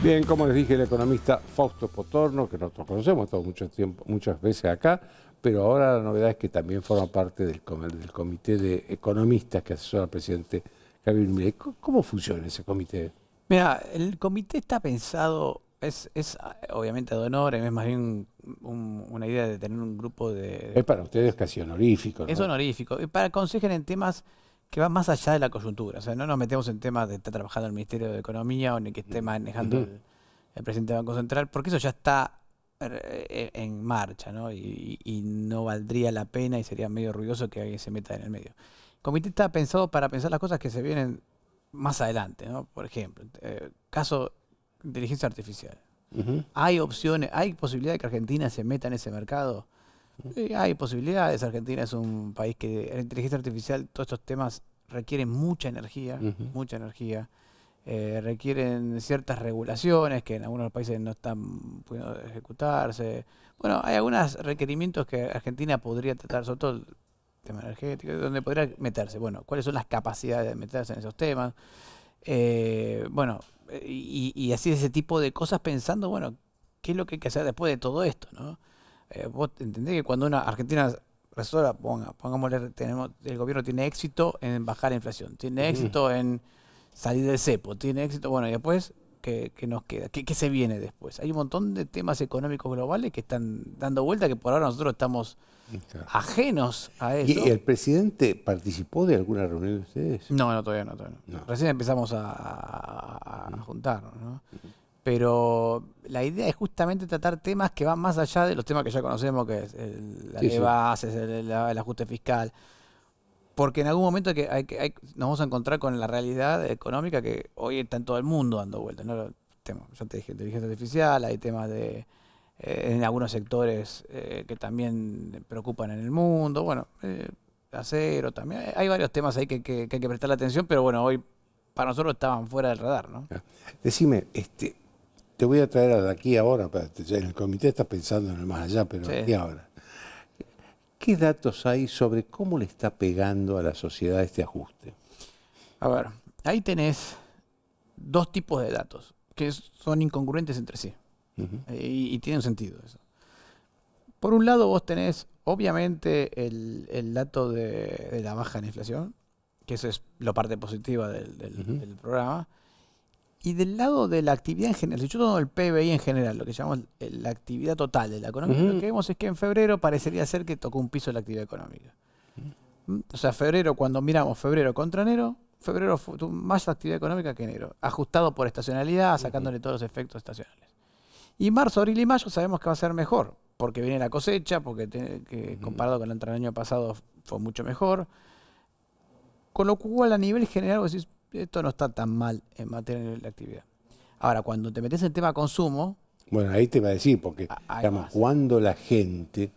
Bien, como les dije, el economista Fausto Potorno, que nosotros conocemos, estado mucho tiempo, muchas veces acá, pero ahora la novedad es que también forma parte del, comité de economistas que asesora al presidente Javier ¿Cómo funciona ese comité? Mira, el comité está pensado, es, es obviamente de honor, es más bien una idea de tener un grupo de... Es para ustedes casi honorífico. Es honorífico. Y para aconsejar en temas que va más allá de la coyuntura. O sea, no nos metemos en temas de estar trabajando el Ministerio de Economía o en que esté mm. manejando el, presidente del Banco Central, porque eso ya está eh, eh, en marcha, ¿no? Y, no valdría la pena y sería medio ruidoso que alguien se meta en el medio. El comité está pensado para pensar las cosas que se vienen más adelante, ¿no? Por ejemplo, eh, caso de inteligencia artificial. ¿Hay opciones, hay posibilidad de que Argentina se meta en ese mercado? hay posibilidades. Argentina es un país que la inteligencia artificial, todos estos temas requieren mucha energía, mucha energía. Eh, requieren ciertas regulaciones que en algunos países no están pudiendo ejecutarse. Bueno, hay algunos requerimientos que Argentina podría tratar, sobre todo el tema energético, donde podría meterse. Bueno, ¿cuáles son las capacidades de meterse en esos temas? Eh, bueno, eh, y, así ese tipo de cosas pensando, bueno, ¿qué es lo que hay que hacer después de todo esto? ¿no? vos entendés que cuando una Argentina profesora, ponga, pongámosle, tenemos, el gobierno tiene éxito en bajar la inflación, tiene éxito en salir del cepo, tiene éxito, bueno, y después, ¿qué, nos queda? ¿Qué, se viene después? Hay un montón de temas económicos globales que están dando vuelta, que por ahora nosotros estamos ajenos a eso. ¿Y el presidente participó de alguna reunión de ustedes? No, no, todavía no. Recién empezamos a, juntarnos, ¿no? pero la idea es justamente tratar temas que van más allá de los temas que ya conocemos, que es el, la de bases, el, ajuste fiscal, porque en algún momento que, hay nos vamos a encontrar con la realidad económica que hoy está en todo el mundo dando vueltas. ¿no? Ya te dije, inteligencia artificial, hay temas de eh, en algunos sectores eh, que también preocupan en el mundo, bueno, eh, acero también, hay varios temas ahí que, hay que prestarle atención, pero bueno, hoy para nosotros estaban fuera del radar, ¿no? Decime, este, te voy a traer de aquí ahora, en el comité estás pensando en el más allá, pero aquí ahora. ¿Qué datos hay sobre cómo le está pegando a la sociedad este ajuste? A ver, ahí tenés dos tipos de datos que son incongruentes entre sí eh, y, tienen sentido eso. Por un lado vos tenés obviamente el, dato de, la baja en inflación, que eso es la parte positiva del programa, y del lado de la actividad en general, si yo tomo el PBI en general, lo que llamamos la actividad total de la economía, lo que vemos es que en febrero parecería ser que tocó un piso la actividad económica. Mm, o sea, febrero, cuando miramos febrero contra enero, febrero tuvo más actividad económica que enero, ajustado por estacionalidad, sacándole todos los efectos estacionales. Y marzo, abril y mayo sabemos que va a ser mejor, porque viene la cosecha, porque que comparado con el año pasado fue mucho mejor. Con lo cual, a nivel general, vos decís, esto no está tan mal en materia de la actividad. Ahora, cuando te metes en tema consumo... Bueno, ahí te va a decir, porque ah, cuando la gente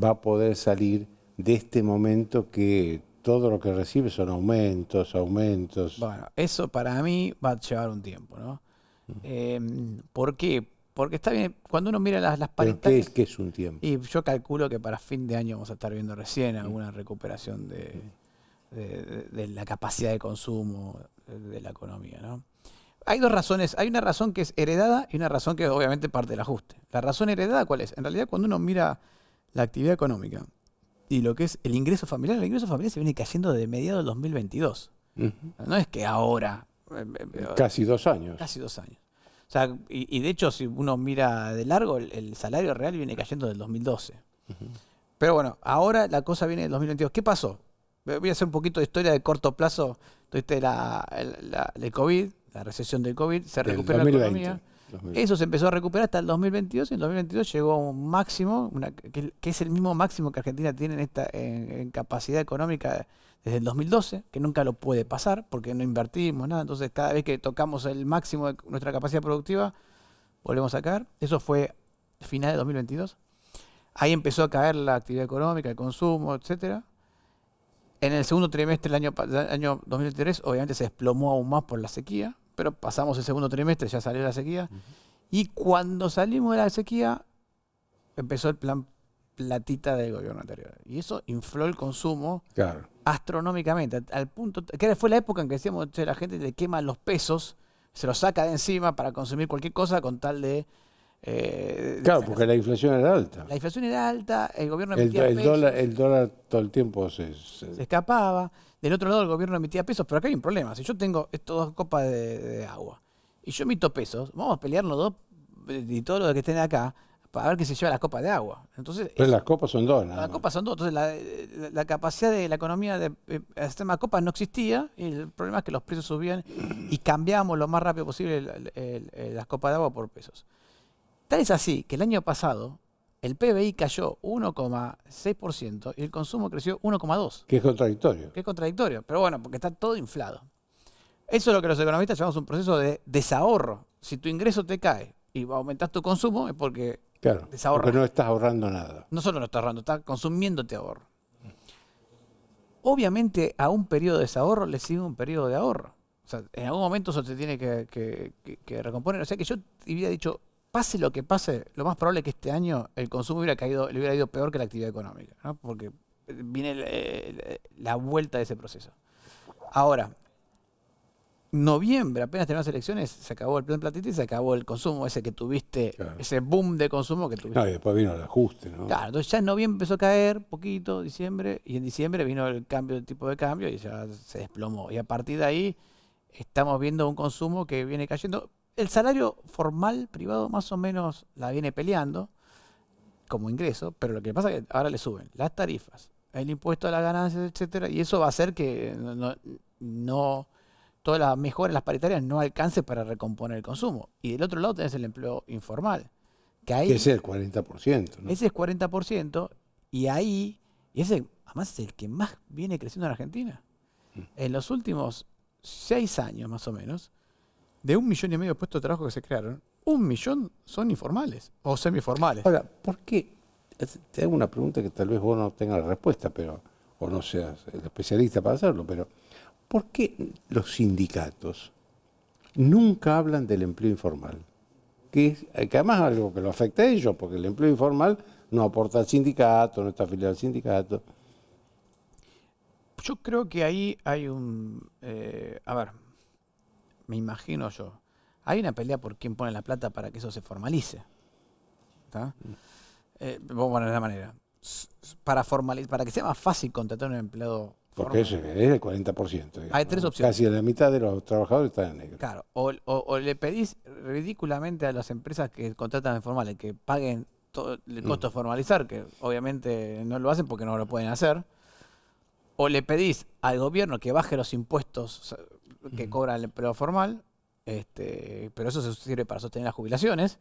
va a poder salir de este momento que todo lo que recibe son aumentos, aumentos. Bueno, eso para mí va a llevar un tiempo, ¿no? Em, ¿Por qué? Porque está bien, cuando uno mira las, las paritarias... ¿Qué es un tiempo? Y yo calculo que para fin de año vamos a estar viendo recién alguna recuperación de, de, la capacidad de consumo de la economía. ¿no? Hay dos razones, hay una razón que es heredada y una razón que es obviamente parte del ajuste. ¿La razón heredada cuál es? En realidad cuando uno mira la actividad económica y lo que es el ingreso familiar, el ingreso familiar se viene cayendo de mediados del 2022. No es que ahora... Eh, eh, eh, casi dos años. Casi dos años. O sea, y, de hecho, si uno mira de largo, el, salario real viene cayendo del 2012. Pero bueno, ahora la cosa viene del 2022. ¿Qué pasó? voy a hacer un poquito de historia de corto plazo. Tuviste la, la, COVID, la recesión del COVID, se recuperó la economía. Eso se empezó a recuperar hasta el 2022 y en el 2022 llegó un máximo, que, es el mismo máximo que Argentina tiene en, esta, capacidad económica desde el 2012, que nunca lo puede pasar porque no invertimos nada. Entonces cada vez que tocamos el máximo de nuestra capacidad productiva, volvemos a caer. Eso fue final de 2022. Ahí empezó a caer la actividad económica, el consumo, etcétera. En el segundo trimestre del año, 2003, obviamente se desplomó aún más por la sequía, pero pasamos el segundo trimestre, ya salió la sequía. Y cuando salimos de la sequía, empezó el plan platita del gobierno anterior. Y eso infló el consumo astronómicamente, al punto que fue la época en que decíamos, la gente le quema los pesos, se los saca de encima para consumir cualquier cosa con tal de eh, claro, porque la inflación era alta. La inflación era alta, el gobierno emitía pesos. Dólar, el dólar todo el tiempo se, escapaba. Del otro lado el gobierno emitía pesos, pero acá hay un problema. Si yo tengo estas dos copas de, agua y yo emito pesos, vamos a pelear los dos eh, y todos los que estén acá para ver qué se lleva las copas de agua. Entonces, pero las copas son dos. las copas son dos. Entonces eh, la, capacidad de la economía de hacer más copas no existía y el problema es que los precios subían y cambiamos lo más rápido posible las copas de agua por pesos. Tal es así que el año pasado el PBI cayó 1,6% y el consumo creció 1,2%. Que es contradictorio. Que es contradictorio, pero bueno, porque está todo inflado. Eso es lo que los economistas llamamos un proceso de desahorro. Si tu ingreso te cae y aumentas tu consumo es porque claro, Porque no estás ahorrando nada. No solo no estás ahorrando, estás consumiéndote ahorro. Obviamente a un periodo de desahorro le sigue un periodo de ahorro. O sea, en algún momento eso te tiene que, recomponer. O sea que yo te hubiera dicho, pase lo que pase, lo más probable es que este año el consumo hubiera caído, le hubiera ido peor que la actividad económica, porque eh, viene la vuelta de ese proceso. Ahora, noviembre, apenas tenemos elecciones, se acabó el plan platita y se acabó el consumo ese que tuviste, ese boom de consumo que tuviste. y después vino el ajuste, ¿no? Claro, entonces ya en noviembre empezó a caer poquito, diciembre, y en diciembre vino el cambio, de tipo de cambio, y ya se desplomó. Y a partir de ahí estamos viendo un consumo que viene cayendo, el salario formal privado más o menos la viene peleando como ingreso, pero lo que pasa es que ahora le suben las tarifas, el impuesto a las ganancias, etcétera, y eso va a hacer que no, todas las mejoras, las paritarias no alcance para recomponer el consumo. Y del otro lado tenés el empleo informal. Que, ahí, es el 40%. Ese es 40%, y ahí, y ese además es el que más viene creciendo en Argentina. Mm. En los últimos seis años más o menos, de un millón y medio de puestos de trabajo que se crearon, un millón son informales o semiformales. Ahora, ¿por qué? Te hago una pregunta que tal vez vos no tengas la respuesta, pero, o no seas el especialista para hacerlo, pero ¿por qué los sindicatos nunca hablan del empleo informal? Que, es, que además es algo que lo afecta a ellos, porque el empleo informal no aporta al sindicato, no está afiliado al sindicato. Yo creo que ahí hay un... Eh, a ver, me imagino yo. Hay una pelea por quién pone la plata para que eso se formalice. ¿Está? bueno, eh, de la manera. Para, para que sea más fácil contratar un empleado porque es, el 40%. Hay tres opciones. Casi la mitad de los trabajadores están en negro. Claro, o, le pedís ridículamente a las empresas que contratan informales que paguen todo el mm. costo de formalizar, que obviamente no lo hacen porque no lo pueden hacer, o le pedís al gobierno que baje los impuestos que cobra el empleo formal, este, pero eso se sirve para sostener las jubilaciones.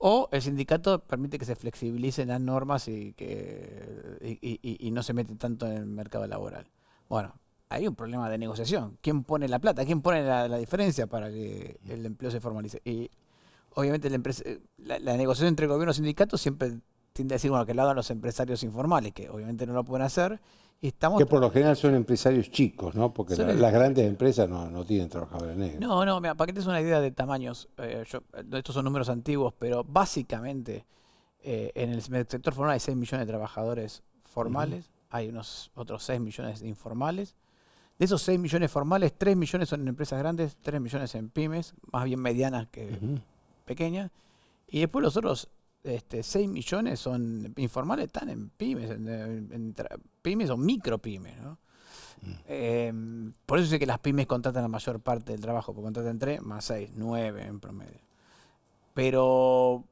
O el sindicato permite que se flexibilicen las normas y que y, no se mete tanto en el mercado laboral. Bueno, hay un problema de negociación. ¿Quién pone la plata? ¿Quién pone la, diferencia para que el empleo se formalice? Y obviamente la, negociación entre gobierno y sindicatos siempre tiende a decir bueno, que lo hagan los empresarios informales, que obviamente no lo pueden hacer, que por lo general son empresarios chicos, ¿no? Porque las grandes empresas no, tienen trabajadores negros. No, no, mira, para que te des una idea de tamaños, eh, eh, estos son números antiguos, pero básicamente eh, en el sector formal hay 6 millones de trabajadores formales, hay unos otros 6 millones informales. De esos 6 millones formales, 3 millones son en empresas grandes, 3 millones en pymes, más bien medianas que pequeñas. Y después los otros este, 6 millones son informales, están en pymes, pymes o micro pymes, ¿no? Mm. Em, por eso sé que las pymes contratan la mayor parte del trabajo, porque contratan 3 más 6, 9 en promedio. Pero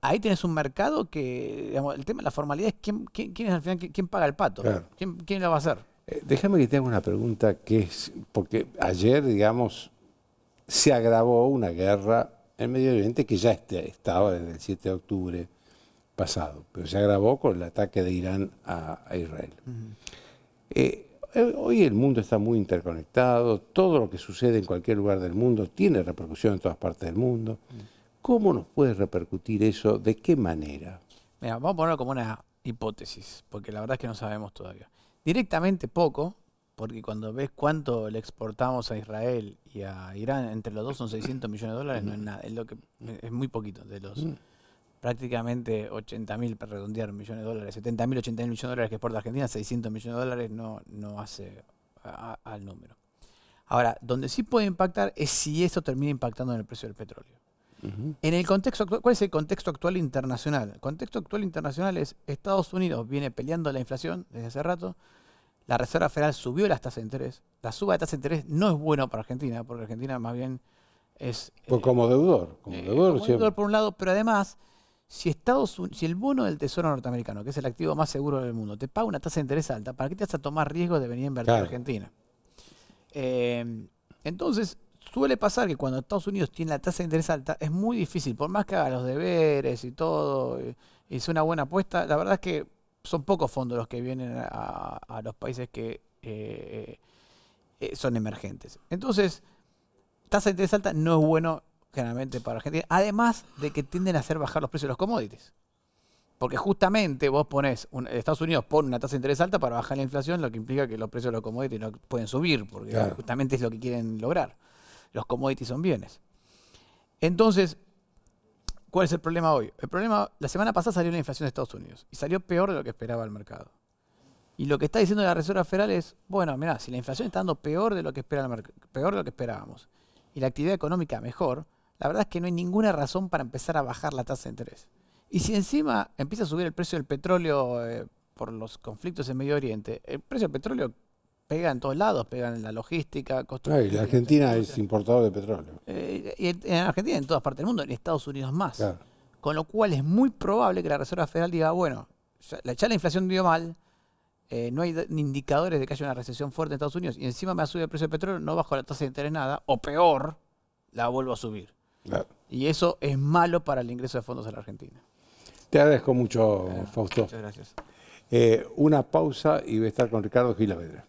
ahí tienes un mercado que, digamos, el tema de la formalidad es quién, quién, es al final, quién, paga el pato, ¿Quién, quién la va a hacer. Eh, déjame que te haga una pregunta que es, porque ayer, digamos, se agravó una guerra el Medio Oriente, que ya este, estaba desde el 7 de octubre pasado, pero se agravó con el ataque de Irán a, Israel. Eh, eh, hoy el mundo está muy interconectado, todo lo que sucede en cualquier lugar del mundo tiene repercusión en todas partes del mundo. ¿Cómo nos puede repercutir eso? ¿De qué manera? Mira, vamos a ponerlo como una hipótesis, porque la verdad es que no sabemos todavía. Directamente poco, porque cuando ves cuánto le exportamos a Israel y a Irán, entre los dos son 600 millones de dólares, no es nada, es, lo que, es muy poquito de los prácticamente 80 mil, para redondear, millones de dólares, 70 mil, 80 mil millones de dólares que exporta Argentina, 600 millones de dólares no, no hace al número. Ahora, donde sí puede impactar es si eso termina impactando en el precio del petróleo. En el contexto ¿cuál es el contexto actual internacional? El contexto actual internacional es Estados Unidos viene peleando la inflación desde hace rato, la Reserva Federal subió las tasas de interés. La suba de tasas de interés no es bueno para Argentina, porque Argentina más bien es... Pues eh, como deudor, como eh, deudor. por un lado, pero además, si, Estados Unidos, si el bono del Tesoro norteamericano, que es el activo más seguro del mundo, te paga una tasa de interés alta, ¿para qué te vas a tomar riesgo de venir a invertir a Argentina? Eh, entonces, suele pasar que cuando Estados Unidos tiene la tasa de interés alta, es muy difícil, por más que haga los deberes y todo, y una buena apuesta, la verdad es que son pocos fondos los que vienen a, los países que eh, eh, son emergentes. Entonces, tasa de interés alta no es bueno generalmente para Argentina, además de que tienden a hacer bajar los precios de los commodities. Porque justamente vos ponés, Estados Unidos pone una tasa de interés alta para bajar la inflación, lo que implica que los precios de los commodities no pueden subir, porque justamente es lo que quieren lograr. Los commodities son bienes. Entonces, ¿Cuál es el problema hoy? El problema, la semana pasada salió la inflación de Estados Unidos y salió peor de lo que esperaba el mercado. Y lo que está diciendo la Reserva Federal es, bueno, mira, si la inflación está dando peor de lo que espera peor de lo que esperábamos y la actividad económica mejor, la verdad es que no hay ninguna razón para empezar a bajar la tasa de interés. Y si encima empieza a subir el precio del petróleo eh, por los conflictos en Medio Oriente, el precio del petróleo pega en todos lados, pega en la logística, construcción. la Argentina es importador de petróleo. Eh, en Argentina, en todas partes del mundo, en Estados Unidos más. Con lo cual es muy probable que la Reserva Federal diga, bueno, ya, ya la inflación dio mal, eh, no hay indicadores de que haya una recesión fuerte en Estados Unidos y encima me ha subido el precio del petróleo, no bajo la tasa de interés nada, o peor, la vuelvo a subir. Y eso es malo para el ingreso de fondos a la Argentina. Te agradezco mucho, Fausto. Muchas gracias. Eh, una pausa y voy a estar con Ricardo Gilavedra.